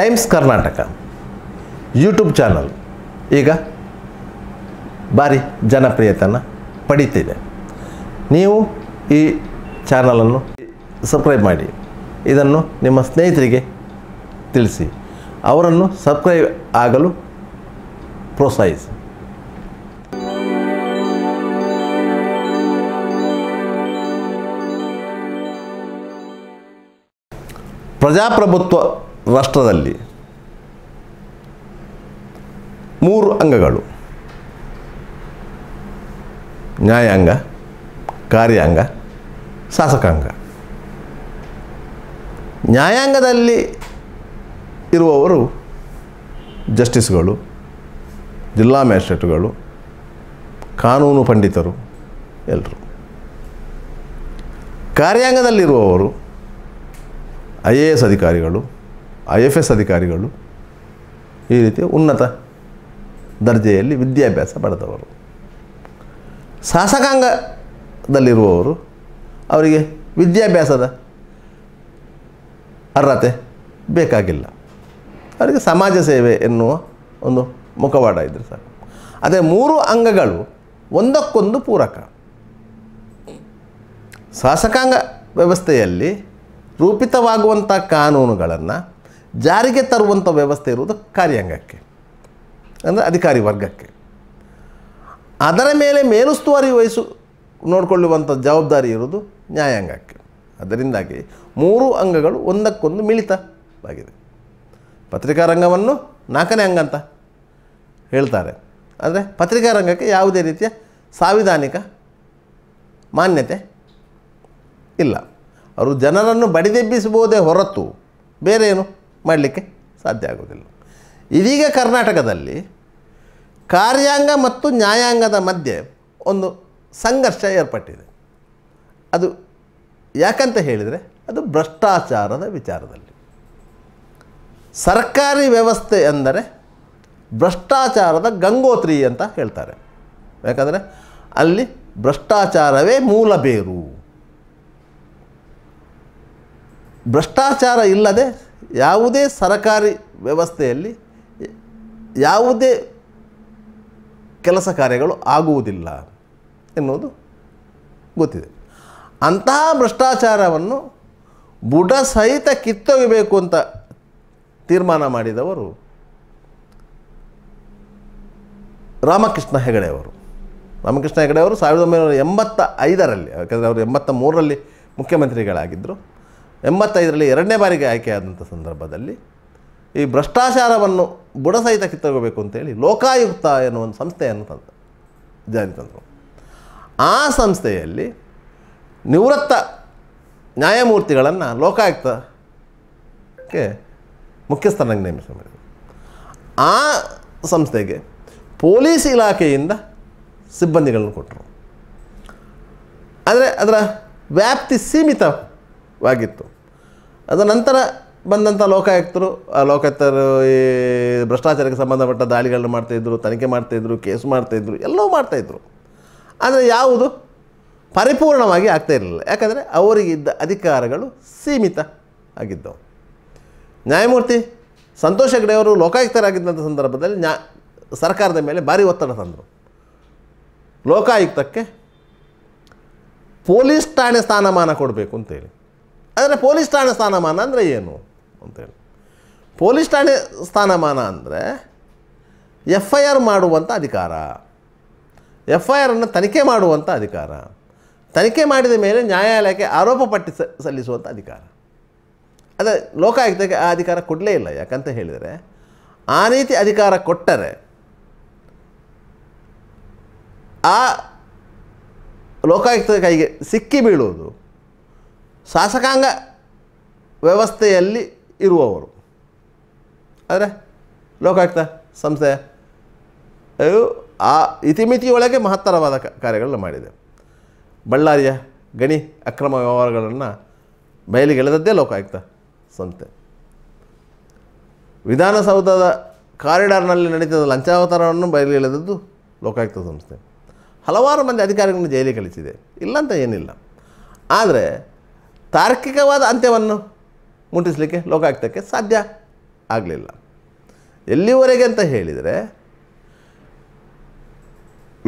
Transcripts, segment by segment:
times Karnataka YouTube channel ಈಗ ಭಾರಿ ಜನಪ್ರಿಯತೆಯನ್ನು ಪಡೀತಿದೆ ನೀವು ಈ ಚಾನಲನ್ನು ಸಬ್ಸ್ಕ್ರೈಬ್ ಮಾಡಿ ಇದನ್ನು ನಿಮ್ಮ ಸ್ನೇಹಿತರಿಗೆ ತಿಳಿಸಿ ಅವರನ್ನು ಸಬ್ಸ್ಕ್ರೈಬ್ ಆಗಲು ಪ್ರೋತ್ಸಾಹಿಸಿ ಪ್ರಜಾಪ್ರಭುತ್ವ ರಾಷ್ಟ್ರದಲ್ಲಿ ಮೂರು ಅಂಗಗಳು ನ್ಯಾಯಾಂಗ ಕಾರ್ಯಾಂಗ ಶಾಸಕಾಂಗ ನ್ಯಾಯಾಂಗದಲ್ಲಿ ಇರುವವರು ಜಸ್ಟಿಸ್ಗಳು ಜಿಲ್ಲಾ ಮ್ಯಾಜಿಸ್ಟ್ರೇಟ್ಗಳು ಕಾನೂನು ಪಂಡಿತರು ಎಲ್ಲರು ಕಾರ್ಯಾಂಗದಲ್ಲಿರುವವರು ಐ ಎ ಎಸ್ ಅಧಿಕಾರಿಗಳು ಐ ಎಫ್ ಎಸ್ ಅಧಿಕಾರಿಗಳು ಈ ರೀತಿ ಉನ್ನತ ದರ್ಜೆಯಲ್ಲಿ ವಿದ್ಯಾಭ್ಯಾಸ ಪಡೆದವರು ಶಾಸಕಾಂಗದಲ್ಲಿರುವವರು ಅವರಿಗೆ ವಿದ್ಯಾಭ್ಯಾಸದ ಅರ್ಹತೆ ಬೇಕಾಗಿಲ್ಲ ಅವರಿಗೆ ಸಮಾಜ ಸೇವೆ ಎನ್ನುವ ಒಂದು ಮುಖವಾಡ ಇದ್ದರೆ ಸಾಕು ಅದೇ ಮೂರು ಅಂಗಗಳು ಒಂದಕ್ಕೊಂದು ಪೂರಕ ಶಾಸಕಾಂಗ ವ್ಯವಸ್ಥೆಯಲ್ಲಿ ರೂಪಿತವಾಗುವಂಥ ಕಾನೂನುಗಳನ್ನು ಜಾರಿಗೆ ತರುವಂಥ ವ್ಯವಸ್ಥೆ ಇರುವುದು ಕಾರ್ಯಾಂಗಕ್ಕೆ ಅಂದರೆ ಅಧಿಕಾರಿ ವರ್ಗಕ್ಕೆ ಅದರ ಮೇಲೆ ಮೇಲುಸ್ತುವಾರಿ ವಹಿಸು ನೋಡಿಕೊಳ್ಳುವಂಥ ಜವಾಬ್ದಾರಿ ಇರುವುದು ನ್ಯಾಯಾಂಗಕ್ಕೆ ಅದರಿಂದಾಗಿ ಮೂರು ಅಂಗಗಳು ಒಂದಕ್ಕೊಂದು ಮಿಳಿತವಾಗಿದೆ ಪತ್ರಿಕಾ ರಂಗವನ್ನು ನಾಲ್ಕನೇ ಅಂಗ ಅಂತ ಹೇಳ್ತಾರೆ ಆದರೆ ಪತ್ರಿಕಾ ರಂಗಕ್ಕೆ ಯಾವುದೇ ರೀತಿಯ ಸಾಂವಿಧಾನಿಕ ಮಾನ್ಯತೆ ಇಲ್ಲ ಅವರು ಜನರನ್ನು ಬಡಿದೆಬ್ಬಿಸಬಹುದೇ ಹೊರತು ಬೇರೆ ಏನು ಮಾಡಲಿಕ್ಕೆ ಸಾಧ್ಯ ಆಗೋದಿಲ್ಲ ಇದೀಗ ಕರ್ನಾಟಕದಲ್ಲಿ ಕಾರ್ಯಾಂಗ ಮತ್ತು ನ್ಯಾಯಾಂಗದ ಮಧ್ಯೆ ಒಂದು ಸಂಘರ್ಷ ಏರ್ಪಟ್ಟಿದೆ ಅದು ಯಾಕಂತ ಹೇಳಿದರೆ ಅದು ಭ್ರಷ್ಟಾಚಾರದ ವಿಚಾರದಲ್ಲಿ ಸರ್ಕಾರಿ ವ್ಯವಸ್ಥೆ ಎಂದರೆ ಭ್ರಷ್ಟಾಚಾರದ ಗಂಗೋತ್ರಿ ಅಂತ ಹೇಳ್ತಾರೆ ಯಾಕಂದರೆ ಅಲ್ಲಿ ಭ್ರಷ್ಟಾಚಾರವೇ ಮೂಲ ಬೇರು ಭ್ರಷ್ಟಾಚಾರ ಇಲ್ಲದೆ ಯಾವುದೇ ಸರಕಾರಿ ವ್ಯವಸ್ಥೆಯಲ್ಲಿ ಯಾವುದೇ ಕೆಲಸ ಕಾರ್ಯಗಳು ಆಗುವುದಿಲ್ಲ ಎನ್ನುವುದು ಗೊತ್ತಿದೆ ಅಂತಹ ಭ್ರಷ್ಟಾಚಾರವನ್ನು ಬುಡ ಸಹಿತ ಕಿತ್ತೊಗೆಯಬೇಕು ಅಂತ ತೀರ್ಮಾನ ಮಾಡಿದವರು ರಾಮಕೃಷ್ಣ ಹೆಗಡೆಯವರು ರಾಮಕೃಷ್ಣ ಹೆಗಡೆಯವರು ಸಾವಿರದ ಒಂಬೈನೂರ ಎಂಬತ್ತ ಐದರಲ್ಲಿ ಯಾಕಂದರೆ ಅವರು ಎಂಬತ್ತ ಮೂರರಲ್ಲಿ ಮುಖ್ಯಮಂತ್ರಿಗಳಾಗಿದ್ದರು ಎಂಬತ್ತೈದರಲ್ಲಿ ಎರಡನೇ ಬಾರಿಗೆ ಆಯ್ಕೆಯಾದಂಥ ಸಂದರ್ಭದಲ್ಲಿ ಈ ಭ್ರಷ್ಟಾಚಾರವನ್ನು ಬುಡಸಹಿತ ಕಿತ್ತೋಗಬೇಕು ಅಂತೇಳಿ ಲೋಕಾಯುಕ್ತ ಎನ್ನುವ ಒಂದು ಸಂಸ್ಥೆಯನ್ನು ತಂದ ಜಾರಿ ತಂದರು ಆ ಸಂಸ್ಥೆಯಲ್ಲಿ ನಿವೃತ್ತ ನ್ಯಾಯಮೂರ್ತಿಗಳನ್ನು ಲೋಕಾಯುಕ್ತಕ್ಕೆ ಮುಖ್ಯಸ್ಥನಾಗಿ ನೇಮಿಸಿದರು ಆ ಸಂಸ್ಥೆಗೆ ಪೊಲೀಸ್ ಇಲಾಖೆಯಿಂದ ಸಿಬ್ಬಂದಿಗಳನ್ನು ಕೊಟ್ಟರು ಆದರೆ ಅದರ ವ್ಯಾಪ್ತಿ ಸೀಮಿತ ಆಗಿತ್ತು ಅದರ ನಂತರ ಬಂದಂಥ ಲೋಕಾಯುಕ್ತರು ಆ ಲೋಕಾಯುಕ್ತರು ಈ ಭ್ರಷ್ಟಾಚಾರಕ್ಕೆ ಸಂಬಂಧಪಟ್ಟ ದಾಳಿಗಳನ್ನ ಮಾಡ್ತಾಯಿದ್ರು ತನಿಖೆ ಮಾಡ್ತಾಯಿದ್ರು ಕೇಸ್ ಮಾಡ್ತಾಯಿದ್ರು ಎಲ್ಲವೂ ಮಾಡ್ತಾಯಿದ್ರು ಆದರೆ ಯಾವುದು ಪರಿಪೂರ್ಣವಾಗಿ ಆಗ್ತಾ ಇರಲಿಲ್ಲ ಯಾಕಂದರೆ ಅವರಿಗಿದ್ದ ಅಧಿಕಾರಗಳು ಸೀಮಿತ ಆಗಿದ್ದವು ನ್ಯಾಯಮೂರ್ತಿ ಸಂತೋಷ್ ಹೆಗ್ಡೆ ಅವರು ಲೋಕಾಯುಕ್ತರಾಗಿದ್ದಂಥ ಸಂದರ್ಭದಲ್ಲಿ ನ್ಯಾ ಸರ್ಕಾರದ ಮೇಲೆ ಭಾರಿ ಒತ್ತಡ ತಂದರು ಲೋಕಾಯುಕ್ತಕ್ಕೆ ಪೊಲೀಸ್ ಠಾಣೆ ಸ್ಥಾನಮಾನ ಕೊಡಬೇಕು ಅಂತೇಳಿ ಆದರೆ ಪೊಲೀಸ್ ಠಾಣೆ ಸ್ಥಾನಮಾನ ಅಂದರೆ ಏನು ಅಂತೇಳಿ ಪೊಲೀಸ್ ಠಾಣೆ ಸ್ಥಾನಮಾನ ಅಂದರೆ ಎಫ್ ಐ ಆರ್ ಮಾಡುವಂಥ ಅಧಿಕಾರ ಎಫ್ ಐ ಆರನ್ನು ತನಿಖೆ ಮಾಡುವಂಥ ಅಧಿಕಾರ ತನಿಖೆ ಮಾಡಿದ ಮೇಲೆ ನ್ಯಾಯಾಲಯಕ್ಕೆ ಆರೋಪ ಪಟ್ಟಿ ಸಲ್ಲಿಸುವಂಥ ಅಧಿಕಾರ ಅದೇ ಲೋಕಾಯುಕ್ತಕ್ಕೆ ಆ ಅಧಿಕಾರ ಕೊಡಲೇ ಇಲ್ಲ ಯಾಕಂತ ಹೇಳಿದರೆ ಆ ರೀತಿ ಅಧಿಕಾರ ಕೊಟ್ಟರೆ ಆ ಲೋಕಾಯುಕ್ತದ ಕೈಗೆ ಸಿಕ್ಕಿ ಬೀಳುವುದು ಶಾಸಕಾಂಗ ವ್ಯವಸ್ಥೆಯಲ್ಲಿ ಇರುವವರು ಆದರೆ ಲೋಕಾಯುಕ್ತ ಸಂಸ್ಥೆ ಆ ಇತಿಮಿತಿಯೊಳಗೆ ಮಹತ್ತರವಾದ ಕಾರ್ಯಗಳನ್ನು ಮಾಡಿದೆ ಬಳ್ಳಾರಿಯ ಗಣಿ ಅಕ್ರಮ ವ್ಯವಹಾರಗಳನ್ನು ಬಯಲಿಗೆಳೆದದ್ದೇ ಲೋಕಾಯುಕ್ತ ಸಂಸ್ಥೆ ವಿಧಾನಸೌಧದ ಕಾರಿಡಾರ್ನಲ್ಲಿ ನಡೀತದ ಲಂಚಾವತಾರವನ್ನು ಬಯಲಿಗೆಳೆದದ್ದು ಲೋಕಾಯುಕ್ತ ಸಂಸ್ಥೆ ಹಲವಾರು ಮಂದಿ ಅಧಿಕಾರಿಗಳನ್ನು ಜೈಲಿಗೆ ಕಳಿಸಿದೆ ಅಂತ ಏನಿಲ್ಲ ಆದರೆ ತಾರ್ಕಿಕವಾದ ಅಂತ್ಯವನ್ನು ಮುಟ್ಟಿಸಲಿಕ್ಕೆ ಲೋಕಾಯುಕ್ತಕ್ಕೆ ಸಾಧ್ಯ ಆಗಲಿಲ್ಲ ಎಲ್ಲಿವರೆಗೆ ಅಂತ ಹೇಳಿದರೆ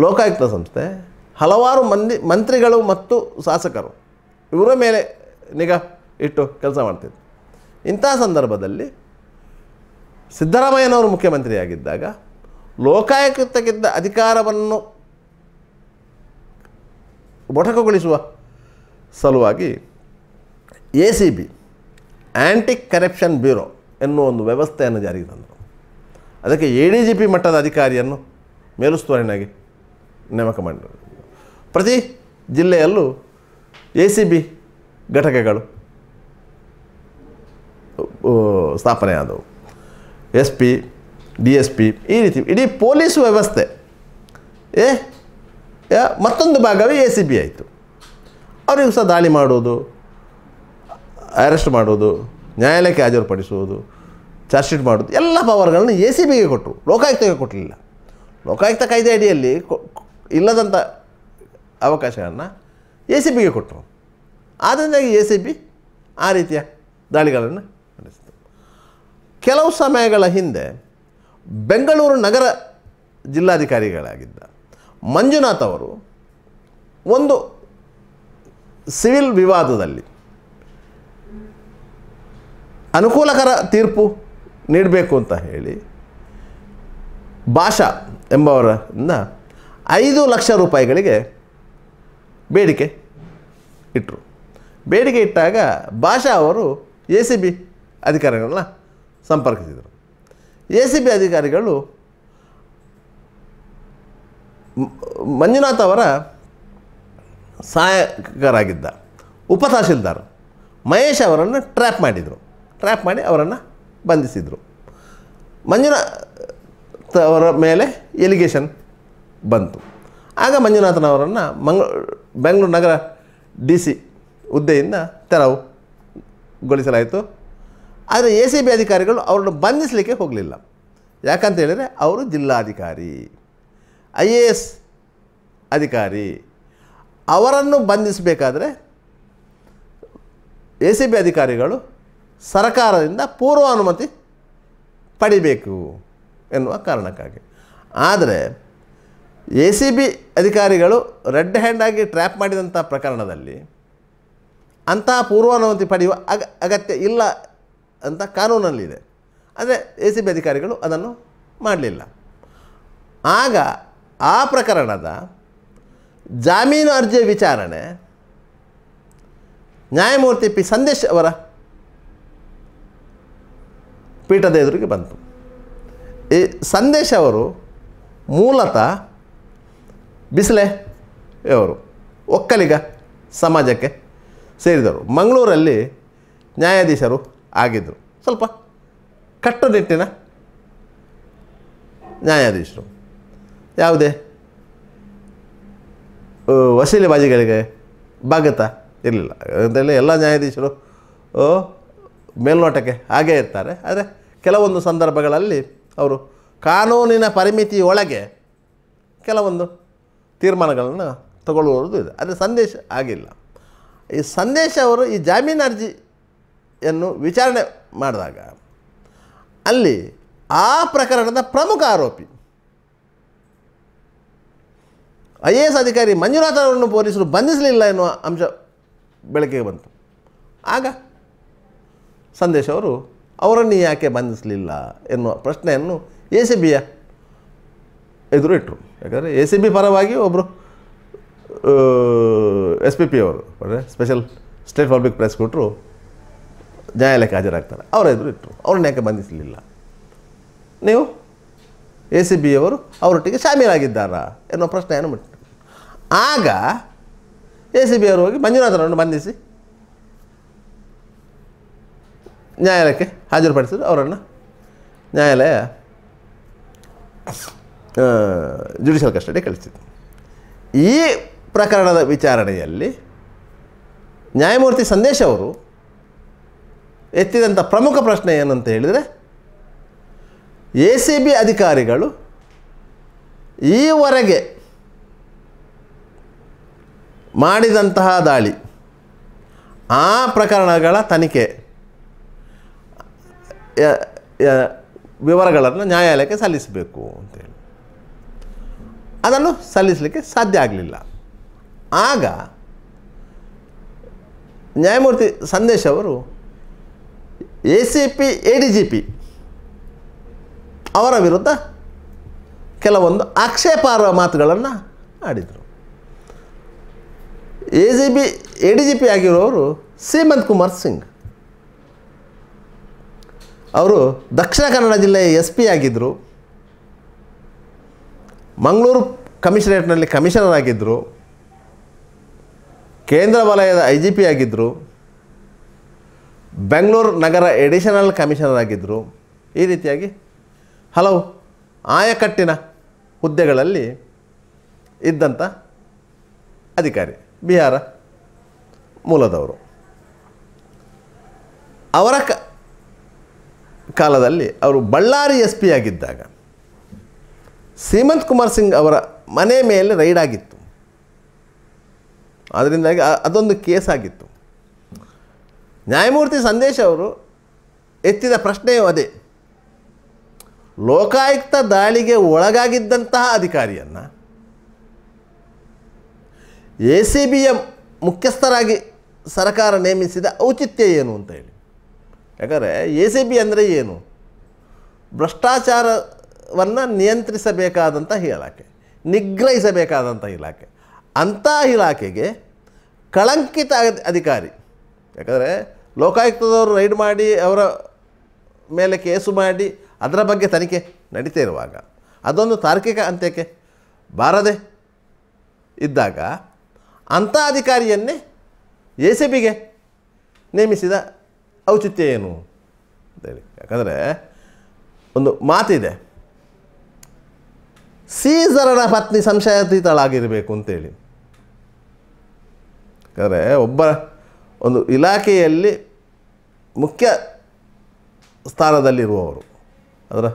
ಲೋಕಾಯುಕ್ತ ಸಂಸ್ಥೆ ಹಲವಾರು ಮಂದಿ ಮಂತ್ರಿಗಳು ಮತ್ತು ಶಾಸಕರು ಇವರ ಮೇಲೆ ನಿಗಾ ಇಟ್ಟು ಕೆಲಸ ಮಾಡ್ತಿತ್ತು ಇಂಥ ಸಂದರ್ಭದಲ್ಲಿ ಸಿದ್ದರಾಮಯ್ಯನವರು ಮುಖ್ಯಮಂತ್ರಿಯಾಗಿದ್ದಾಗ ಲೋಕಾಯುಕ್ತಕ್ಕಿದ್ದ ಅಧಿಕಾರವನ್ನು ಬೊಟಕುಗೊಳಿಸುವ ಸಲುವಾಗಿ A C B anti corruption bureau ಎನ್ನುವ ಒಂದು ವ್ಯವಸ್ಥೆಯನ್ನು ಜಾರಿಗೆ ತಂದರು ಅದಕ್ಕೆ ಎ ಡಿ ಜಿ ಪಿ ಮಟ್ಟದ ಅಧಿಕಾರಿಯನ್ನು ಮೇಲುಸ್ತೋರಣೆಯಾಗಿ ನೇಮಕ ಮಾಡಿದರು ಪ್ರತಿ ಜಿಲ್ಲೆಯಲ್ಲೂ ಎ ಸಿ ಬಿ ಘಟಕಗಳು ಆದವು S P D S P ಈ ರೀತಿ ಇಡೀ ಪೊಲೀಸ್ ವ್ಯವಸ್ಥೆ ಏ ಮತ್ತೊಂದು ಭಾಗವೇ ಎ ಸಿ ಬಿ ಆಯಿತು ಅವರಿಗೂ ಸಹ ದಾಳಿ ಮಾಡೋದು ಅರೆಸ್ಟ್ ಮಾಡೋದು ನ್ಯಾಯಾಲಯಕ್ಕೆ ಹಾಜರುಪಡಿಸುವುದು ಚಾರ್ಜ್ ಶೀಟ್ ಮಾಡೋದು ಎಲ್ಲ ಪವರ್ಗಳನ್ನು ಎ ಸಿ ಬಿಗೆ ಕೊಟ್ಟರು ಲೋಕಾಯುಕ್ತಕ್ಕೆ ಕೊಟ್ಟಲಿಲ್ಲ ಲೋಕಾಯುಕ್ತ ಕಾಯ್ದೆ ಅಡಿಯಲ್ಲಿ ಇಲ್ಲದಂಥ ಅವಕಾಶಗಳನ್ನು ಎ ಸಿ ಬಿಗೆ ಕೊಟ್ಟರು ಆದ್ದರಿಂದಾಗಿ ಎ ಸಿ ಬಿ ಆ ರೀತಿಯ ದಾಳಿಗಳನ್ನು ನಡೆಸಿತು ಕೆಲವು ಸಮಯಗಳ ಹಿಂದೆ ಬೆಂಗಳೂರು ನಗರ ಜಿಲ್ಲಾಧಿಕಾರಿಗಳಾಗಿದ್ದ ಮಂಜುನಾಥ್ ಅವರು ಒಂದು ಸಿವಿಲ್ ವಿವಾದದಲ್ಲಿ ಅನುಕೂಲಕರ ತೀರ್ಪು ನೀಡಬೇಕು ಅಂತ ಹೇಳಿ ಭಾಷಾ ಎಂಬವರಿಂದ ಐದು ಲಕ್ಷ ರೂಪಾಯಿಗಳಿಗೆ ಬೇಡಿಕೆ ಇಟ್ಟರು ಬೇಡಿಕೆ ಇಟ್ಟಾಗ ಭಾಷಾ ಅವರು ಎ ಸಿ ಬಿ ಅಧಿಕಾರಿಗಳನ್ನ ಸಂಪರ್ಕಿಸಿದರು ಎ ಸಿ ಬಿ ಅಧಿಕಾರಿಗಳು ಮಂಜುನಾಥ್ ಅವರ ಸಹಾಯಕರಾಗಿದ್ದ ಉಪತಹಸೀಲ್ದಾರ್ ಮಹೇಶ್ ಅವರನ್ನು ಟ್ರ್ಯಾಪ್ ಮಾಡಿದರು ಟ್ರ್ಯಾಪ್ ಮಾಡಿ ಅವರನ್ನು ಬಂಧಿಸಿದರು ಮಂಜುನಾಥ್ ಅವರ ಮೇಲೆ ಎಲಿಗೇಷನ್ ಬಂತು ಆಗ ಮಂಜುನಾಥನವರನ್ನು ಮಂಗ ಬೆಂಗಳೂರು ನಗರ ಡಿ ಸಿ ಹುದ್ದೆಯಿಂದ ತೆರವುಗೊಳಿಸಲಾಯಿತು ಆದರೆ ಎ ಸಿ ಬಿ ಅಧಿಕಾರಿಗಳು ಅವರನ್ನು ಬಂಧಿಸಲಿಕ್ಕೆ ಹೋಗಲಿಲ್ಲ ಯಾಕಂತ ಅವರು ಜಿಲ್ಲಾಧಿಕಾರಿ ಐ ಎ ಎಸ್ ಅಧಿಕಾರಿ ಅವರನ್ನು ಬಂಧಿಸಬೇಕಾದ್ರೆ ಎ ಸಿ ಬಿ ಅಧಿಕಾರಿಗಳು ಸರ್ಕಾರದಿಂದ ಪೂರ್ವಾನುಮತಿ ಪಡಿಬೇಕು ಎನ್ನುವ ಕಾರಣಕ್ಕಾಗಿ ಆದರೆ ಎ ಸಿ ಬಿ ಅಧಿಕಾರಿಗಳು ರೆಡ್ ಹ್ಯಾಂಡಾಗಿ ಟ್ರ್ಯಾಪ್ ಮಾಡಿದಂಥ ಪ್ರಕರಣದಲ್ಲಿ ಅಂತಹ ಪೂರ್ವಾನುಮತಿ ಪಡೆಯುವ ಅಗ ಅಗತ್ಯ ಇಲ್ಲ ಅಂತ ಕಾನೂನಲ್ಲಿದೆ ಅಂದರೆ ಎ ಸಿ ಬಿ ಅಧಿಕಾರಿಗಳು ಅದನ್ನು ಮಾಡಲಿಲ್ಲ ಆಗ ಆ ಪ್ರಕರಣದ ಜಾಮೀನು ಅರ್ಜಿಯ ವಿಚಾರಣೆ ನ್ಯಾಯಮೂರ್ತಿ ಪಿ ಸಂದೇಶ್ ಅವರ ಪೀಠದ ಎದುರಿಗೆ ಬಂತು ಈ ಸಂದೇಶ ಅವರು ಮೂಲತಃ ಬಿಸಿಲೆ ಅವರು ಒಕ್ಕಲಿಗ ಸಮಾಜಕ್ಕೆ ಸೇರಿದರು ಮಂಗಳೂರಲ್ಲಿ ನ್ಯಾಯಾಧೀಶರು ಆಗಿದ್ದರು ಸ್ವಲ್ಪ ಕಟ್ಟುನಿಟ್ಟಿನ ನ್ಯಾಯಾಧೀಶರು ಯಾವುದೇ ವಸೀಲೆಬಾಜಿಗಳಿಗೆ ಭಾಗತ ಇರಲಿಲ್ಲ ಅದರಲ್ಲಿ ಎಲ್ಲ ನ್ಯಾಯಾಧೀಶರು ಮೇಲ್ನೋಟಕ್ಕೆ ಹಾಗೇ ಇರ್ತಾರೆ ಆದರೆ ಕೆಲವೊಂದು ಸಂದರ್ಭಗಳಲ್ಲಿ ಅವರು ಕಾನೂನಿನ ಪರಿಮಿತಿಯೊಳಗೆ ಕೆಲವೊಂದು ತೀರ್ಮಾನಗಳನ್ನು ತಗೊಳ್ಳುವುದು ಇದೆ ಆದರೆ ಸಂದೇಶ ಆಗಿಲ್ಲ ಈ ಸಂದೇಶ ಅವರು ಈ ಜಾಮೀನು ಅರ್ಜಿಯನ್ನು ವಿಚಾರಣೆ ಮಾಡಿದಾಗ ಅಲ್ಲಿ ಆ ಪ್ರಕರಣದ ಪ್ರಮುಖ ಆರೋಪಿ ಐ ಎ ಎಸ್ ಅಧಿಕಾರಿ ಮಂಜುನಾಥ್ ಅವರನ್ನು ಪೊಲೀಸರು ಬಂಧಿಸಲಿಲ್ಲ ಎನ್ನುವ ಅಂಶ ಬೆಳಕಿಗೆ ಬಂತು ಆಗ ಸಂದೇಶ್ ಅವರು ಅವರನ್ನು ಯಾಕೆ ಬಂಧಿಸಲಿಲ್ಲ ಎನ್ನುವ ಪ್ರಶ್ನೆಯನ್ನು ಎ ಸಿ ಬಿಯ ಎದುರು ಇಟ್ಟರು ಯಾಕಂದರೆ ಎ ಸಿ ಬಿ ಪರವಾಗಿ ಒಬ್ಬರು ಎಸ್ ಪಿ ಪಿ ಅವರು ಅಂದರೆ ಸ್ಪೆಷಲ್ ಸ್ಟೇಟ್ ಪಬ್ಲಿಕ್ ಪ್ರೆಸ್ ಕೊಟ್ಟರು ನ್ಯಾಯಾಲಯಕ್ಕೆ ಹಾಜರಾಗ್ತಾರೆ ಅವರ ಎದುರು ಇಟ್ಟರು ಅವ್ರನ್ನ ಯಾಕೆ ಬಂಧಿಸಲಿಲ್ಲ ನೀವು ಎ ಸಿ ಬಿಯವರು ಅವರೊಟ್ಟಿಗೆ ಶಾಮೀಲಾಗಿದ್ದಾರಾ ಎನ್ನುವ ಪ್ರಶ್ನೆಯನ್ನು ಬಿಟ್ಟು ಆಗ ಎ ಸಿ ಬಿ ಅವರು ಹೋಗಿ ಮಂಜುನಾಥರನ್ನು ಬಂಧಿಸಿ ನ್ಯಾಯಾಲಯಕ್ಕೆ ಹಾಜರುಪಡಿಸಿದ್ರು ಅವರನ್ನು ನ್ಯಾಯಾಲಯ ಜುಡಿಷಿಯಲ್ ಕಸ್ಟಡಿ ಕಳಿಸಿತು ಈ ಪ್ರಕರಣದ ವಿಚಾರಣೆಯಲ್ಲಿ ನ್ಯಾಯಮೂರ್ತಿ ಸಂದೇಶ್ ಅವರು ಎತ್ತಿದಂಥ ಪ್ರಮುಖ ಪ್ರಶ್ನೆ ಏನಂತ ಹೇಳಿದರೆ ಎ ಸಿ ಬಿ ಅಧಿಕಾರಿಗಳು ಈವರೆಗೆ ಮಾಡಿದಂತಹ ದಾಳಿ ಆ ಪ್ರಕರಣಗಳ ತನಿಖೆ ವಿವರಗಳನ್ನು ನ್ಯಾಯಾಲಯಕ್ಕೆ ಸಲ್ಲಿಸಬೇಕು ಅಂತೇಳಿ ಅದನ್ನು ಸಲ್ಲಿಸಲಿಕ್ಕೆ ಸಾಧ್ಯ ಆಗಲಿಲ್ಲ ಆಗ ನ್ಯಾಯಮೂರ್ತಿ ಸಂದೇಶ್ ಅವರು A C P A D G P ಅವರ ವಿರುದ್ಧ ಕೆಲವೊಂದು ಆಕ್ಷೇಪಾರ್ಹ ಮಾತುಗಳನ್ನು ಆಡಿದರು A G P A D G P ಆಗಿರೋರು ಸೀಮಂತ್ ಕುಮಾರ್ ಸಿಂಗ್ ಅವರು ದಕ್ಷಿಣ ಕನ್ನಡ ಜಿಲ್ಲೆಯ ಎಸ್ ಪಿ ಆಗಿದ್ದರು ಮಂಗಳೂರು ಕಮಿಷನರೇಟ್ನಲ್ಲಿ ಕಮಿಷನರ್ ಆಗಿದ್ದರು ಕೇಂದ್ರ ವಲಯದ ಐ ಜಿ ಪಿ ಆಗಿದ್ದರು ಬೆಂಗಳೂರು ನಗರ ಎಡಿಷನಲ್ ಕಮಿಷನರ್ ಆಗಿದ್ದರು ಈ ರೀತಿಯಾಗಿ ಹಲವು ಆಯಕಟ್ಟಿನ ಹುದ್ದೆಗಳಲ್ಲಿ ಇದ್ದಂಥ ಅಧಿಕಾರಿ ಬಿಹಾರ ಮೂಲದವರು ಅವರ ಕ ಕಾಲದಲ್ಲಿ ಅವರು ಬಳ್ಳಾರಿ ಎಸ್ ಪಿ ಆಗಿದ್ದಾಗ ಸೀಮಂತ್ ಕುಮಾರ್ ಸಿಂಗ್ ಅವರ ಮನೆ ಮೇಲೆ ರೈಡ್ ಆಗಿತ್ತು ಅದರಿಂದಾಗಿ ಅದೊಂದು ಕೇಸ್ ಆಗಿತ್ತು ನ್ಯಾಯಮೂರ್ತಿ ಸಂದೇಶ್ ಅವರು ಎತ್ತಿದ ಪ್ರಶ್ನೆಯೂ ಅದೇ ಲೋಕಾಯುಕ್ತ ದಾಳಿಗೆ ಒಳಗಾಗಿದ್ದಂತಹ ಅಧಿಕಾರಿಯನ್ನು ಎ ಸಿ ಬಿಯ ಮುಖ್ಯಸ್ಥರಾಗಿ ಸರ್ಕಾರ ನೇಮಿಸಿದ ಔಚಿತ್ಯ ಏನು ಅಂತ ಹೇಳಿ ಯಾಕಂದರೆ ಎ ಸಿ ಬಿ ಅಂದರೆ ಏನು ಭ್ರಷ್ಟಾಚಾರವನ್ನು ನಿಯಂತ್ರಿಸಬೇಕಾದಂಥ ಇಲಾಖೆ ನಿಗ್ರಹಿಸಬೇಕಾದಂಥ ಇಲಾಖೆ ಅಂಥ ಇಲಾಖೆಗೆ ಕಳಂಕಿತ ಅಧಿಕಾರಿ ಯಾಕಂದರೆ ಲೋಕಾಯುಕ್ತದವರು ರೈಡ್ ಮಾಡಿ ಅವರ ಮೇಲೆ ಕೇಸು ಮಾಡಿ ಅದರ ಬಗ್ಗೆ ತನಿಖೆ ನಡೀತಾ ಇರುವಾಗ ಅದೊಂದು ತಾರ್ಕಿಕ ಅಂತ್ಯಕ್ಕೆ ಬಾರದೆ ಇದ್ದಾಗ ಅಂಥ ಅಧಿಕಾರಿಯನ್ನೇ ಎ ಸಿ ಬಿಗೆ ನೇಮಿಸಿದ ಔಚಿತ್ಯ ಏನು ಅಂತೇಳಿ ಯಾಕಂದರೆ ಒಂದು ಮಾತಿದೆ ಸೀಸರನ ಪತ್ನಿ ಸಂಶಯತೀತಳಾಗಿರಬೇಕು ಅಂತೇಳಿ ಯಾಕಂದರೆ ಒಬ್ಬ ಒಂದು ಇಲಾಖೆಯಲ್ಲಿ ಮುಖ್ಯ ಸ್ಥಾನದಲ್ಲಿರುವವರು ಅದರ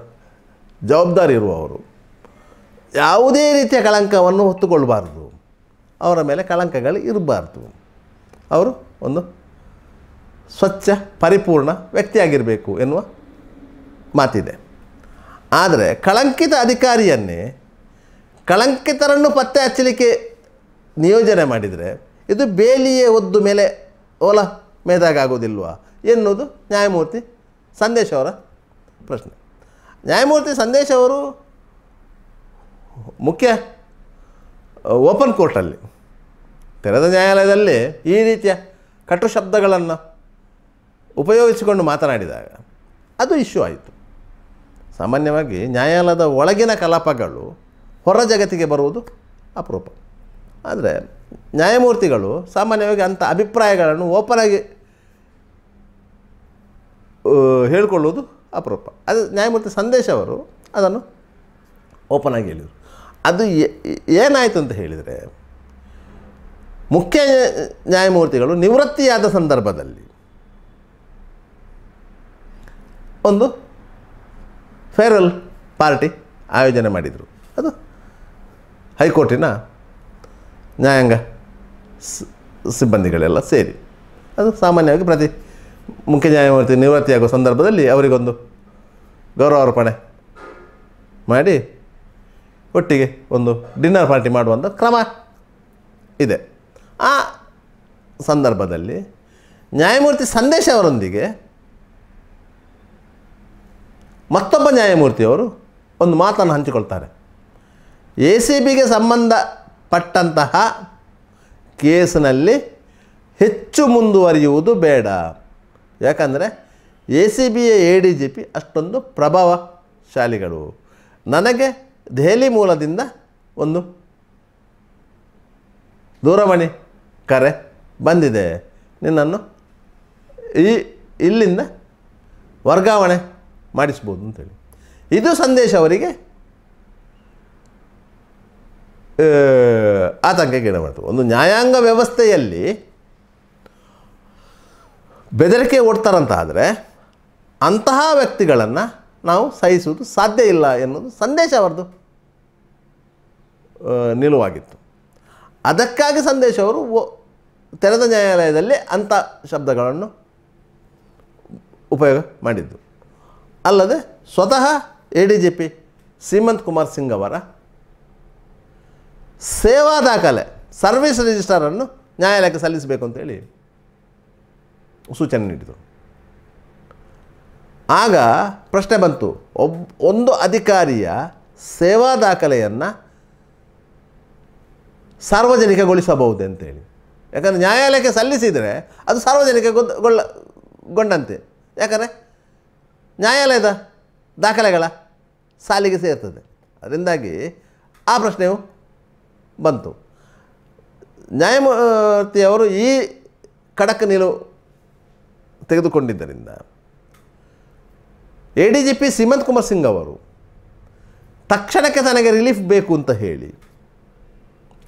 ಜವಾಬ್ದಾರಿ ಇರುವವರು ಯಾವುದೇ ರೀತಿಯ ಕಳಂಕವನ್ನು ಹೊತ್ತುಕೊಳ್ಬಾರ್ದು ಅವರ ಮೇಲೆ ಕಳಂಕಗಳು ಇರಬಾರ್ದು ಅವರು ಒಂದು ಸ್ವಚ್ಛ ಪರಿಪೂರ್ಣ ವ್ಯಕ್ತಿಯಾಗಿರಬೇಕು ಎನ್ನುವ ಮಾತಿದೆ ಆದರೆ ಕಳಂಕಿತ ಅಧಿಕಾರಿಯನ್ನೇ ಕಳಂಕಿತರನ್ನು ಪತ್ತೆ ಹಚ್ಚಲಿಕ್ಕೆ ನಿಯೋಜನೆ ಮಾಡಿದರೆ ಇದು ಬೇಲಿಯೇ ಒದ್ದು ಮೇಲೆ ಓಲ ಮೇದಾಗೋದಿಲ್ವಾ ಎನ್ನುವುದು ನ್ಯಾಯಮೂರ್ತಿ ಸಂದೇಶ್ ಅವರ ಪ್ರಶ್ನೆ ನ್ಯಾಯಮೂರ್ತಿ ಸಂದೇಶ್ ಅವರು ಮುಖ್ಯ ಓಪನ್ ಕೋರ್ಟಲ್ಲಿ ತೆರೆದ ನ್ಯಾಯಾಲಯದಲ್ಲಿ ಈ ರೀತಿಯ ಕಟು ಶಬ್ದಗಳನ್ನು ಉಪಯೋಗಿಸಿಕೊಂಡು ಮಾತನಾಡಿದಾಗ ಅದು ಇಶ್ಯೂ ಆಯಿತು ಸಾಮಾನ್ಯವಾಗಿ ನ್ಯಾಯಾಲಯದ ಒಳಗಿನ ಕಲಾಪಗಳು ಹೊರ ಜಗತ್ತಿಗೆ ಬರುವುದು ಅಪರೂಪ ಆದರೆ ನ್ಯಾಯಮೂರ್ತಿಗಳು ಸಾಮಾನ್ಯವಾಗಿ ಅಂಥ ಅಭಿಪ್ರಾಯಗಳನ್ನು ಓಪನ್ ಆಗಿ ಹೇಳಿಕೊಳ್ಳುವುದು ಅಪರೂಪ ಅದು ನ್ಯಾಯಮೂರ್ತಿ ಸಂದೇಶ್ ಅವರು ಅದನ್ನು ಓಪನ್ ಆಗಿ ಹೇಳಿದರು ಅದು ಏನಾಯಿತು ಅಂತ ಹೇಳಿದರೆ ಮುಖ್ಯ ನ್ಯಾಯಮೂರ್ತಿಗಳು ನಿವೃತ್ತಿಯಾದ ಸಂದರ್ಭದಲ್ಲಿ ಒಂದು ಫೇರ್ವೆಲ್ ಪಾರ್ಟಿ ಆಯೋಜನೆ ಮಾಡಿದರು ಅದು ಹೈಕೋರ್ಟಿನ ನ್ಯಾಯಾಂಗ ಸಿಬ್ಬಂದಿಗಳೆಲ್ಲ ಸೇರಿ ಅದು ಸಾಮಾನ್ಯವಾಗಿ ಪ್ರತಿ ಮುಖ್ಯ ನ್ಯಾಯಮೂರ್ತಿ ನಿವೃತ್ತಿಯಾಗುವ ಸಂದರ್ಭದಲ್ಲಿ ಅವರಿಗೊಂದು ಗೌರವಾರ್ಪಣೆ ಮಾಡಿ ಒಟ್ಟಿಗೆ ಒಂದು ಡಿನ್ನರ್ ಪಾರ್ಟಿ ಮಾಡುವಂಥ ಕ್ರಮ ಇದೆ ಆ ಸಂದರ್ಭದಲ್ಲಿ ನ್ಯಾಯಮೂರ್ತಿ ಸಂದೇಶ ಅವರೊಂದಿಗೆ ಮತ್ತೊಬ್ಬ ನ್ಯಾಯಮೂರ್ತಿಯವರು ಒಂದು ಮಾತನ್ನು ಹಂಚಿಕೊಳ್ತಾರೆ ಎ ಸಿ ಬಿಗೆ ಸಂಬಂಧಪಟ್ಟಂತಹ ಕೇಸಿನಲ್ಲಿ ಹೆಚ್ಚು ಮುಂದುವರಿಯುವುದು ಬೇಡ ಯಾಕಂದರೆ ಎ ಸಿ ಬಿಯ ಎ ಡಿ ಜಿ ಪಿ ಅಷ್ಟೊಂದು ಪ್ರಭಾವಶಾಲಿಗಳು ನನಗೆ ದೆಹಲಿ ಮೂಲದಿಂದ ಒಂದು ದೂರವಾಣಿ ಕರೆ ಬಂದಿದೆ ನಿನ್ನನ್ನು ಈ ಇಲ್ಲಿಂದ ವರ್ಗಾವಣೆ ಮಾಡಿಸ್ಬೋದು ಅಂತೇಳಿ ಇದು ಸಂದೇಶ ಅವರಿಗೆ ಗಿಡ ಮಾಡ್ತು ಒಂದು ನ್ಯಾಯಾಂಗ ವ್ಯವಸ್ಥೆಯಲ್ಲಿ ಬೆದರಿಕೆ ಓಡ್ತಾರಂತಾದರೆ ಅಂತಹ ವ್ಯಕ್ತಿಗಳನ್ನು ನಾವು ಸಹಿಸುವುದು ಸಾಧ್ಯ ಇಲ್ಲ ಎನ್ನುವುದು ಸಂದೇಶ ಅವರದು ನಿಲುವಾಗಿತ್ತು ಅದಕ್ಕಾಗಿ ಸಂದೇಶ ಅವರು ತೆರೆದ ನ್ಯಾಯಾಲಯದಲ್ಲಿ ಅಂಥ ಶಬ್ದಗಳನ್ನು ಉಪಯೋಗ ಮಾಡಿದ್ದು ಅಲ್ಲದೆ ಸ್ವತಃ A D G P Seemanth Kumar Singh ಅವರ ಸೇವಾ ದಾಖಲೆ ಸರ್ವಿಸ್ ರಿಜಿಸ್ಟರನ್ನು ನ್ಯಾಯಾಲಯಕ್ಕೆ ಸಲ್ಲಿಸಬೇಕು ಅಂತೇಳಿ ಸೂಚನೆ ನೀಡಿದರು ಆಗ ಪ್ರಶ್ನೆ ಬಂತು ಒಬ್ ಒಂದು ಅಧಿಕಾರಿಯ ಸೇವಾ ದಾಖಲೆಯನ್ನು ಸಾರ್ವಜನಿಕಗೊಳಿಸಬಹುದು ಅಂತೇಳಿ ಯಾಕಂದರೆ ನ್ಯಾಯಾಲಯಕ್ಕೆ ಸಲ್ಲಿಸಿದರೆ ಅದು ಗೊಳ್ಳ ಗೊಂಡಂತೆ ಯಾಕಂದರೆ ನ್ಯಾಯಾಲಯದ ದಾಖಲೆಗಳ ಸಾಲಿಗೆ ಸೇರ್ತದೆ ಅದರಿಂದಾಗಿ ಆ ಪ್ರಶ್ನೆಯು ಬಂತು ನ್ಯಾಯಮೂರ್ತಿಯವರು ಈ ಖಡಕ್ ನಿಲುವು ತೆಗೆದುಕೊಂಡಿದ್ದರಿಂದ A D G P Seemanth Kumar Singh ಅವರು ತಕ್ಷಣಕ್ಕೆ ತನಗೆ ರಿಲೀಫ್ ಬೇಕು ಅಂತ ಹೇಳಿ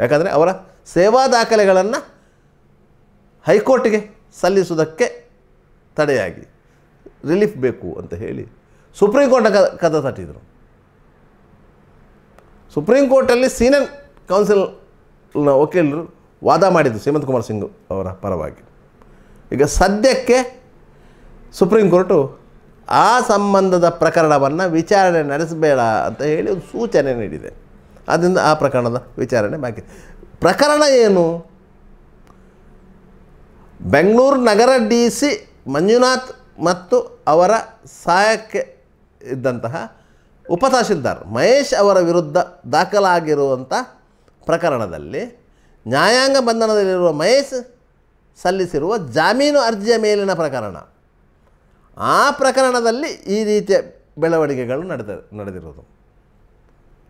ಯಾಕಂದರೆ ಅವರ ಸೇವಾ ದಾಖಲೆಗಳನ್ನು ಹೈಕೋರ್ಟ್ಗೆ ಸಲ್ಲಿಸುವುದಕ್ಕೆ ತಡೆಯಾಗಿ ರಿಲೀಫ್ ಬೇಕು ಅಂತ ಹೇಳಿ ಸುಪ್ರೀಂ ಕೋರ್ಟ್ನ ಕದ ತಟ್ಟಿದರು ಸುಪ್ರೀಂ ಕೋರ್ಟಲ್ಲಿ ಸೀನಿಯರ್ ಕೌನ್ಸಿಲ್ನ ವಕೀಲರು ವಾದ ಮಾಡಿದ್ದು ಸೀಮಂತ್ ಕುಮಾರ್ ಸಿಂಗ್ ಅವರ ಪರವಾಗಿ ಈಗ ಸದ್ಯಕ್ಕೆ ಸುಪ್ರೀಂ ಕೋರ್ಟು ಆ ಸಂಬಂಧದ ಪ್ರಕರಣವನ್ನು ವಿಚಾರಣೆ ನಡೆಸಬೇಡ ಅಂತ ಹೇಳಿ ಒಂದು ಸೂಚನೆ ನೀಡಿದೆ ಆದ್ದರಿಂದ ಆ ಪ್ರಕರಣದ ವಿಚಾರಣೆ ಬಾಕಿ ಪ್ರಕರಣ ಏನು ಬೆಂಗಳೂರು ನಗರ ಡಿ ಸಿ ಮಂಜುನಾಥ್ ಮತ್ತು ಅವರ ಸಹಾಯಕ್ಕೆ ಇದ್ದಂತಹ ಉಪತಹಶೀಲ್ದಾರ್ ಮಹೇಶ್ ಅವರ ವಿರುದ್ಧ ದಾಖಲಾಗಿರುವಂಥ ಪ್ರಕರಣದಲ್ಲಿ ನ್ಯಾಯಾಂಗ ಬಂಧನದಲ್ಲಿರುವ ಮಹೇಶ್ ಸಲ್ಲಿಸಿರುವ ಜಾಮೀನು ಅರ್ಜಿಯ ಮೇಲಿನ ಪ್ರಕರಣ ಆ ಪ್ರಕರಣದಲ್ಲಿ ಈ ರೀತಿಯ ಬೆಳವಣಿಗೆಗಳು ನಡೆದ ನಡೆದಿರೋದು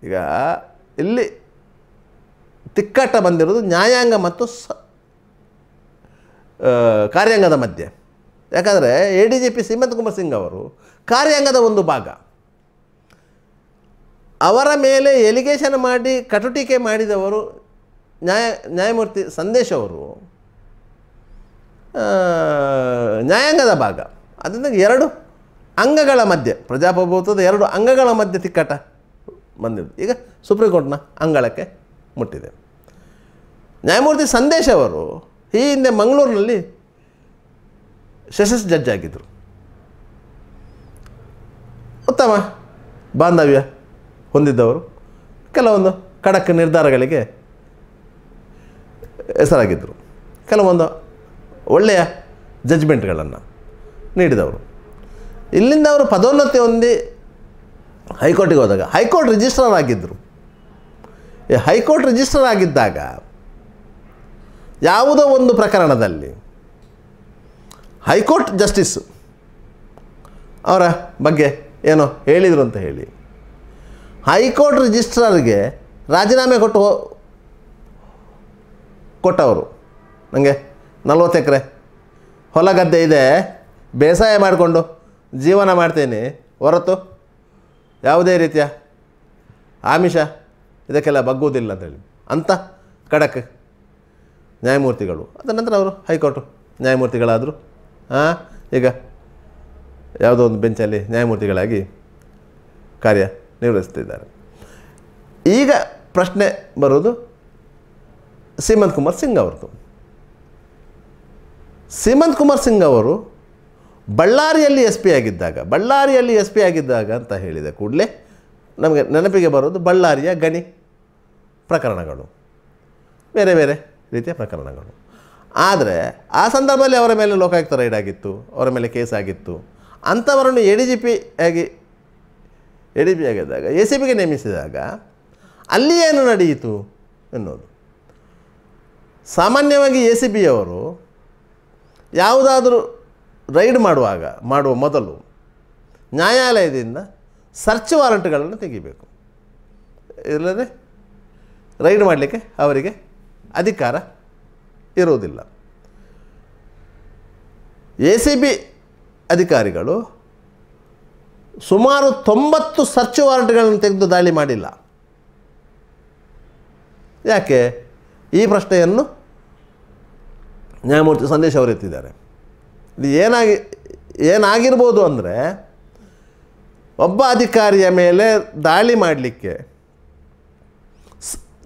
ಈಗ ಇಲ್ಲಿ ತಿಕ್ಕಟ್ಟ ಬಂದಿರೋದು ನ್ಯಾಯಾಂಗ ಮತ್ತು ಸ ಕಾರ್ಯಾಂಗದ ಮಧ್ಯೆ ಯಾಕಂದರೆ A D G P Seemanth Kumar Singh ಅವರು ಕಾರ್ಯಾಂಗದ ಒಂದು ಭಾಗ ಅವರ ಮೇಲೆ ಎಲಿಗೇಷನ್ ಮಾಡಿ ಕಟುಟಿಕೆ ಮಾಡಿದವರು ನ್ಯಾಯ ನ್ಯಾಯಮೂರ್ತಿ ಸಂದೇಶ್ ಅವರು ನ್ಯಾಯಾಂಗದ ಭಾಗ ಅದರಿಂದ ಎರಡು ಅಂಗಗಳ ಮಧ್ಯೆ ಪ್ರಜಾಪ್ರಭುತ್ವದ ಎರಡು ಅಂಗಗಳ ಮಧ್ಯೆ ತಿಕ್ಕಾಟ ಬಂದಿದೆ ಈಗ ಸುಪ್ರೀಂ ಕೋರ್ಟ್ನ ಅಂಗಳಕ್ಕೆ ಮುಟ್ಟಿದೆ ನ್ಯಾಯಮೂರ್ತಿ ಸಂದೇಶ್ ಅವರು ಈ ಹಿಂದೆ ಮಂಗಳೂರಿನಲ್ಲಿ ಸೆಷನ್ಸ್ ಜಡ್ಜ್ ಆಗಿದ್ದರು ಉತ್ತಮ ಬಾಂಧವ್ಯ ಹೊಂದಿದ್ದವರು ಕೆಲವೊಂದು ಖಡಕ್ ನಿರ್ಧಾರಗಳಿಗೆ ಹೆಸರಾಗಿದ್ದರು ಕೆಲವೊಂದು ಒಳ್ಳೆಯ ಜಜ್ಮೆಂಟ್ಗಳನ್ನು ನೀಡಿದವರು ಇಲ್ಲಿಂದ ಅವರು ಪದೋನ್ನತಿ ಹೊಂದಿ ಹೈಕೋರ್ಟಿಗೆ ಹೋದಾಗ ಹೈಕೋರ್ಟ್ ರಿಜಿಸ್ಟ್ರರ್ ಆಗಿದ್ದರು ಹೈಕೋರ್ಟ್ ರಿಜಿಸ್ಟ್ರರ್ ಆಗಿದ್ದಾಗ ಯಾವುದೋ ಒಂದು ಪ್ರಕರಣದಲ್ಲಿ ಹೈಕೋರ್ಟ್ ಜಸ್ಟಿಸ್ ಅವರ ಬಗ್ಗೆ ಏನೋ ಹೇಳಿದರು ಅಂತ ಹೇಳಿ ಹೈಕೋರ್ಟ್ ರಿಜಿಸ್ಟ್ರಾರ್ಗೆ ರಾಜೀನಾಮೆ ಕೊಟ್ಟು ಕೊಟ್ಟವರು ನನಗೆ ನಲ್ವತ್ತು ಎಕರೆ ಹೊಲ ಗದ್ದೆ ಇದೆ ಬೇಸಾಯ ಮಾಡಿಕೊಂಡು ಜೀವನ ಮಾಡ್ತೇನೆ ಹೊರತು ಯಾವುದೇ ರೀತಿಯ ಆಮಿಷ ಇದಕ್ಕೆಲ್ಲ ಬಗ್ಗುವುದಿಲ್ಲ ಹೇಳಿ ಅಂತ ಖಡಕ್ ನ್ಯಾಯಮೂರ್ತಿಗಳು ಅದ ನಂತರ ಅವರು ಹೈಕೋರ್ಟು ನ್ಯಾಯಮೂರ್ತಿಗಳಾದರು ಈಗ ಯಾವುದೋ ಒಂದು ಬೆಂಚಲ್ಲಿ ನ್ಯಾಯಮೂರ್ತಿಗಳಾಗಿ ಕಾರ್ಯ ನಿರ್ವಹಿಸ್ತಿದ್ದಾರೆ ಈಗ ಪ್ರಶ್ನೆ ಬರೋದು ಸೀಮಂತ್ ಕುಮಾರ್ ಸಿಂಗ್ ಅವ್ರದ್ದು ಸೀಮಂತ್ ಕುಮಾರ್ ಸಿಂಗ್ ಅವರು ಬಳ್ಳಾರಿಯಲ್ಲಿ ಎಸ್ ಪಿ ಆಗಿದ್ದಾಗ ಬಳ್ಳಾರಿಯಲ್ಲಿ ಎಸ್ ಪಿ ಆಗಿದ್ದಾಗ ಅಂತ ಹೇಳಿದೆ ಕೂಡಲೇ ನಮಗೆ ನೆನಪಿಗೆ ಬರೋದು ಬಳ್ಳಾರಿಯ ಗಣಿ ಪ್ರಕರಣಗಳು ಬೇರೆ ಬೇರೆ ರೀತಿಯ ಪ್ರಕರಣಗಳು ಆದರೆ ಆ ಸಂದರ್ಭದಲ್ಲಿ ಅವರ ಮೇಲೆ ಲೋಕಾಯುಕ್ತ ರೈಡ್ ಆಗಿತ್ತು ಅವರ ಮೇಲೆ ಕೇಸ್ ಆಗಿತ್ತು ಅಂಥವರನ್ನು ಎ ಡಿ ಜಿ ಪಿ ಆಗಿ ಎ ಡಿ ಪಿ ಆಗಿದ್ದಾಗ ಎ ಸಿ ಪಿಗೆ ನೇಮಿಸಿದಾಗ ಅಲ್ಲಿ ಏನು ನಡೆಯಿತು ಎನ್ನುವುದು ಸಾಮಾನ್ಯವಾಗಿ ಎ ಸಿ ಬಿಯವರು ಯಾವುದಾದರೂ ರೈಡ್ ಮಾಡುವಾಗ ಮಾಡುವ ಮೊದಲು ನ್ಯಾಯಾಲಯದಿಂದ ಸರ್ಚ್ ವಾರಂಟ್ಗಳನ್ನು ತೆಗಿಬೇಕು ಇಲ್ಲದೆ ರೈಡ್ ಮಾಡಲಿಕ್ಕೆ ಅವರಿಗೆ ಅಧಿಕಾರ ಇರುವುದಿಲ್ಲ ಎ ಸಿ ಬಿ ಅಧಿಕಾರಿಗಳು ಸುಮಾರು ತೊಂಬತ್ತು ಸರ್ಚ್ ವಾರಂಟ್ಗಳನ್ನು ತೆಗೆದು ದಾಳಿ ಮಾಡಿಲ್ಲ ಯಾಕೆ ಈ ಪ್ರಶ್ನೆಯನ್ನು ನ್ಯಾಯಮೂರ್ತಿ ಸಂದೇಶ್ ಅವರು ಎತ್ತಿದ್ದಾರೆ ಇದು ಏನಾಗಿ ಏನಾಗಿರ್ಬೋದು ಅಂದರೆ ಒಬ್ಬ ಅಧಿಕಾರಿಯ ಮೇಲೆ ದಾಳಿ ಮಾಡಲಿಕ್ಕೆ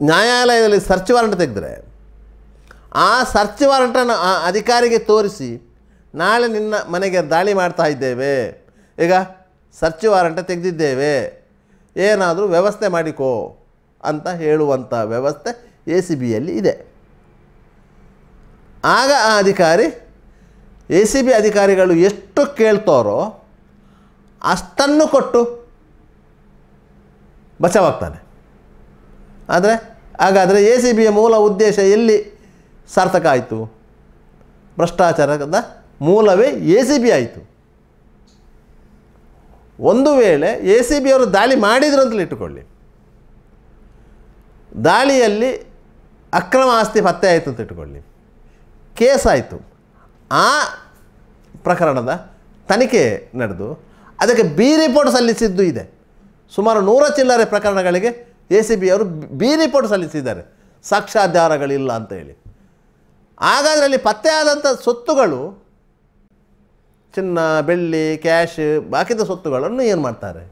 ನ್ಯಾಯಾಲಯದಲ್ಲಿ ಸರ್ಚ್ ವಾರಂಟ್ ತೆಗೆದ್ರೆ ಆ ಸರ್ಚ್ ವಾರಂಟನ್ನು ಆ ಅಧಿಕಾರಿಗೆ ತೋರಿಸಿ ನಾಳೆ ನಿನ್ನ ಮನೆಗೆ ದಾಳಿ ಮಾಡ್ತಾ ಇದ್ದೇವೆ ಈಗ ಸರ್ಚ್ ವಾರಂಟ ತೆಗೆದಿದ್ದೇವೆ ಏನಾದರೂ ವ್ಯವಸ್ಥೆ ಮಾಡಿಕೋ ಅಂತ ಹೇಳುವಂಥ ವ್ಯವಸ್ಥೆ ಎ ಸಿ ಬಿಯಲ್ಲಿ ಇದೆ ಆಗ ಆ ಅಧಿಕಾರಿ ಎ ಸಿ ಬಿ ಅಧಿಕಾರಿಗಳು ಎಷ್ಟು ಕೇಳ್ತಾರೋ ಅಷ್ಟನ್ನು ಕೊಟ್ಟು ಬಚಾವಾಗ್ತಾನೆ ಆದರೆ ಹಾಗಾದರೆ ಎ ಸಿ ಬಿಯ ಮೂಲ ಉದ್ದೇಶ ಎಲ್ಲಿ ಸಾರ್ಥಕ ಆಯಿತು ಭ್ರಷ್ಟಾಚಾರದ ಮೂಲವೇ ಎ ಸಿ ಬಿ ಆಯಿತು ಒಂದು ವೇಳೆ ಎ ಸಿ ಬಿ ಅವರು ದಾಳಿ ಮಾಡಿದ್ರು ಅಂತಲೇ ಇಟ್ಟುಕೊಳ್ಳಿ ದಾಳಿಯಲ್ಲಿ ಅಕ್ರಮ ಆಸ್ತಿ ಪತ್ತೆ ಆಯಿತು ಅಂತ ಇಟ್ಟುಕೊಳ್ಳಿ ಕೇಸ್ ಆಯಿತು ಆ ಪ್ರಕರಣದ ತನಿಖೆ ನಡೆದು ಅದಕ್ಕೆ ಬಿ ರಿಪೋರ್ಟ್ ಸಲ್ಲಿಸಿದ್ದು ಇದೆ ಸುಮಾರು ನೂರ ಚಿಲ್ಲರೆ ಪ್ರಕರಣಗಳಿಗೆ ಎ ಸಿ ಬಿ ಅವರು ಬಿ ರಿಪೋರ್ಟ್ ಸಲ್ಲಿಸಿದ್ದಾರೆ ಸಾಕ್ಷ್ಯಾಧಾರಗಳಿಲ್ಲ ಹೇಳಿ ಹಾಗಾದರೆ ಅಲ್ಲಿ ಪತ್ತೆ ಆದಂಥ ಸೊತ್ತುಗಳು ಚಿನ್ನ ಬೆಳ್ಳಿ ಕ್ಯಾಶ್ ಬಾಕಿದ ಸೊತ್ತುಗಳನ್ನು ಏನು ಮಾಡ್ತಾರೆ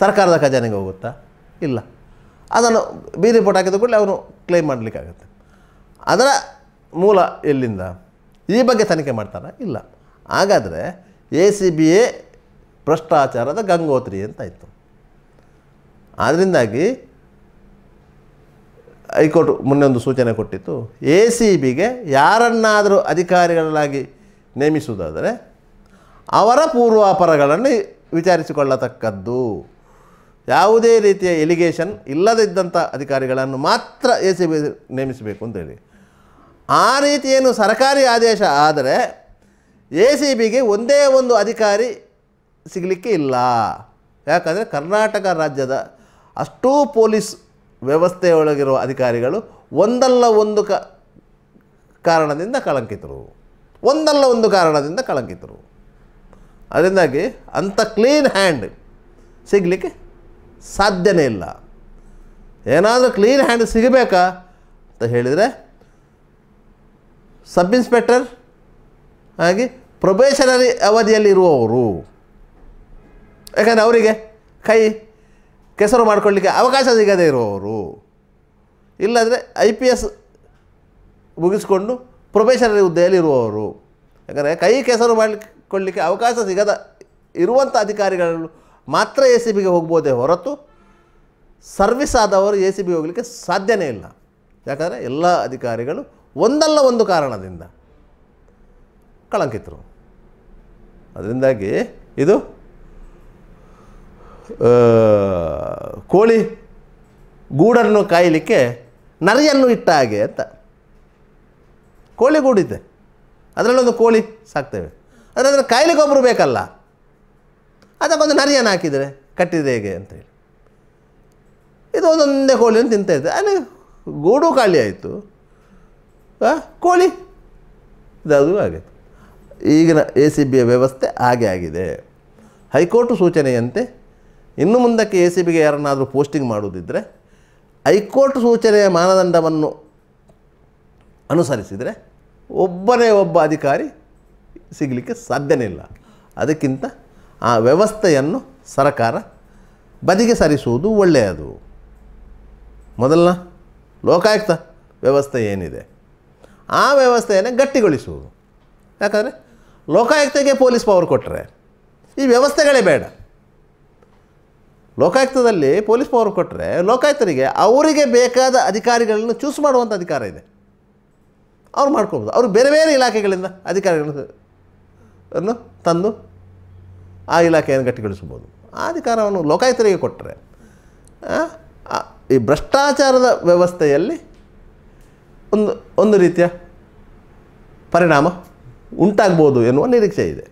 ಸರ್ಕಾರದ ಖಜಾನೆಗೆ ಹೋಗುತ್ತಾ ಇಲ್ಲ ಅದನ್ನು ಬಿ ರಿಪೋರ್ಟ್ ಹಾಕಿದ ಕೂಡಲೇ ಅವನು ಕ್ಲೇಮ್ ಮಾಡಲಿಕ್ಕಾಗುತ್ತೆ ಅದರ ಮೂಲ ಎಲ್ಲಿಂದ ಈ ಬಗ್ಗೆ ತನಿಖೆ ಮಾಡ್ತಾರಾ ಇಲ್ಲ ಹಾಗಾದರೆ ಎ ಸಿ ಬಿ ಎ ಭ್ರಷ್ಟಾಚಾರದ ಗಂಗೋತ್ರಿ ಅಂತಾಯಿತು ಆದ್ದರಿಂದಾಗಿ ಹೈಕೋರ್ಟ್ ಮೊನ್ನೆ ಒಂದು ಸೂಚನೆ ಕೊಟ್ಟಿತ್ತು ಎ ಸಿ ಬಿಗೆ ಯಾರನ್ನಾದರೂ ಅಧಿಕಾರಿಗಳಾಗಿ ನೇಮಿಸುವುದಾದರೆ ಅವರ ಪೂರ್ವಾಪರಗಳನ್ನು ವಿಚಾರಿಸಿಕೊಳ್ಳತಕ್ಕದ್ದು ಯಾವುದೇ ರೀತಿಯ ಎಲಿಗೇಷನ್ ಇಲ್ಲದಿದ್ದಂಥ ಅಧಿಕಾರಿಗಳನ್ನು ಮಾತ್ರ ಎ ಸಿ ಬಿ ನೇಮಿಸಬೇಕು ಅಂತೇಳಿ ಆ ರೀತಿಯೇನು ಸರ್ಕಾರಿ ಆದೇಶ ಆದರೆ ಎ ಸಿ ಬಿಗೆ ಒಂದೇ ಒಂದು ಅಧಿಕಾರಿ ಸಿಗಲಿಕ್ಕೆ ಇಲ್ಲ ಯಾಕಂದರೆ ಕರ್ನಾಟಕ ರಾಜ್ಯದ ಅಷ್ಟೂ ಪೊಲೀಸ್ ವ್ಯವಸ್ಥೆಯೊಳಗಿರುವ ಅಧಿಕಾರಿಗಳು ಒಂದಲ್ಲ ಒಂದು ಕ ಕಾರಣದಿಂದ ಕಳಂಕಿತರು ಒಂದಲ್ಲ ಒಂದು ಕಾರಣದಿಂದ ಕಳಂಕಿತರು ಅದರಿಂದಾಗಿ ಅಂಥ ಕ್ಲೀನ್ ಹ್ಯಾಂಡ್ ಸಿಗಲಿಕ್ಕೆ ಸಾಧ್ಯನೇ ಇಲ್ಲ ಏನಾದರೂ ಕ್ಲೀನ್ ಹ್ಯಾಂಡ್ ಸಿಗಬೇಕಾ ಅಂತ ಹೇಳಿದರೆ ಸಬ್ ಇನ್ಸ್ಪೆಕ್ಟರ್ ಹಾಗೆ ಪ್ರೊಬೇಷನರಿ ಅವಧಿಯಲ್ಲಿ ಇರುವವರು ಯಾಕಂದರೆ ಅವರಿಗೆ ಕೈ ಕೆಸರು ಮಾಡ್ಕೊಳ್ಳಿಕ್ಕೆ ಅವಕಾಶ ಸಿಗದೆ ಇರುವವರು ಇಲ್ಲಾದರೆ ಐ ಪಿ ಎಸ್ ಮುಗಿಸ್ಕೊಂಡು ಪ್ರೊಬೇಷನರಿ ಹುದ್ದೆಯಲ್ಲಿ ಇರುವವರು ಯಾಕಂದರೆ ಕೈ ಕೆಸರು ಮಾಡಿಕೊಳ್ಳಿಕ್ಕೆ ಅವಕಾಶ ಸಿಗದ ಇರುವಂಥ ಅಧಿಕಾರಿಗಳು ಮಾತ್ರ ಎ ಸಿ ಬಿಗೆ ಹೋಗ್ಬೋದೇ ಹೊರತು ಸರ್ವಿಸ್ ಆದವರು ಎ ಸಿ ಬಿ ಹೋಗಲಿಕ್ಕೆ ಸಾಧ್ಯವೇ ಇಲ್ಲ ಯಾಕಂದರೆ ಎಲ್ಲ ಅಧಿಕಾರಿಗಳು ಒಂದಲ್ಲ ಒಂದು ಕಾರಣದಿಂದ ಕಳಂಕಿತರು ಅದರಿಂದಾಗಿ ಇದು ಕೋಳಿ ಗೂಡನ್ನು ಕಾಯಲಿಕ್ಕೆ ನರಿಯನ್ನು ಇಟ್ಟ ಹಾಗೆ ಅಂತ ಕೋಳಿ ಗೂಡಿದೆ ಅದರಲ್ಲೊಂದು ಕೋಳಿ ಸಾಕ್ತೇವೆ ಅದರ ಕಾಯಿಲೆಗೆ ಒಬ್ಬರು ಬೇಕಲ್ಲ ಅದಕ್ಕೊಂದು ನರಿಯನ್ನು ಹಾಕಿದರೆ ಕಟ್ಟಿದೆ ಹೇಗೆ ಅಂತೇಳಿ ಇದು ಒಂದೊಂದೇ ಕೋಳಿಯನ್ನು ತಿಂತ ಇದ್ದೆ ಅಲ್ಲಿ ಗೂಡು ಖಾಲಿ ಆಯಿತು ಕೋಳಿ ಇದಾದರೂ ಹಾಗೆ ಈಗಿನ ಎ ಸಿ ಬಿಯ ವ್ಯವಸ್ಥೆ ಹಾಗೆ ಆಗಿದೆ ಹೈಕೋರ್ಟ್ ಸೂಚನೆಯಂತೆ ಇನ್ನು ಮುಂದಕ್ಕೆ ಎ ಸಿ ಬಿಗೆ ಯಾರನ್ನಾದರೂ ಪೋಸ್ಟಿಂಗ್ ಮಾಡುವುದಿದ್ದರೆ ಹೈಕೋರ್ಟ್ ಸೂಚನೆಯ ಮಾನದಂಡವನ್ನು ಅನುಸರಿಸಿದರೆ ಒಬ್ಬನೇ ಒಬ್ಬ ಅಧಿಕಾರಿ ಸಿಗಲಿಕ್ಕೆ ಸಾಧ್ಯನೇ ಇಲ್ಲ ಅದಕ್ಕಿಂತ ಆ ವ್ಯವಸ್ಥೆಯನ್ನು ಸರಕಾರ ಬದಿಗೆ ಸರಿಸುವುದು ಒಳ್ಳೆಯದು ಮೊದಲನ ಲೋಕಾಯುಕ್ತ ವ್ಯವಸ್ಥೆ ಏನಿದೆ ಆ ವ್ಯವಸ್ಥೆಯನ್ನು ಗಟ್ಟಿಗೊಳಿಸುವುದು ಯಾಕಂದರೆ ಲೋಕಾಯುಕ್ತಗೆ ಪೊಲೀಸ್ ಪವರ್ ಕೊಟ್ಟರೆ ಈ ವ್ಯವಸ್ಥೆಗಳೇ ಬೇಡ ಲೋಕಾಯುಕ್ತದಲ್ಲಿ ಪೊಲೀಸ್ ಪವರ್ ಕೊಟ್ಟರೆ ಲೋಕಾಯುಕ್ತರಿಗೆ ಅವರಿಗೆ ಬೇಕಾದ ಅಧಿಕಾರಿಗಳನ್ನು ಚೂಸ್ ಮಾಡುವಂಥ ಅಧಿಕಾರ ಇದೆ ಅವ್ರು ಮಾಡ್ಕೊಬೋದು ಅವರು ಬೇರೆ ಬೇರೆ ಇಲಾಖೆಗಳಿಂದ ಅಧಿಕಾರಿಗಳನ್ನು ತಂದು ಆ ಇಲಾಖೆಯನ್ನು ಗಟ್ಟಿಗೊಳಿಸ್ಬೋದು ಆ ಅಧಿಕಾರವನ್ನು ಲೋಕಾಯುಕ್ತರಿಗೆ ಕೊಟ್ಟರೆ ಈ ಭ್ರಷ್ಟಾಚಾರದ ವ್ಯವಸ್ಥೆಯಲ್ಲಿ ಒಂದು ಒಂದು ರೀತಿಯ ಪರಿಣಾಮ ಉಂಟಾಗ್ಬೋದು ಎನ್ನುವ ನಿರೀಕ್ಷೆ ಇದೆ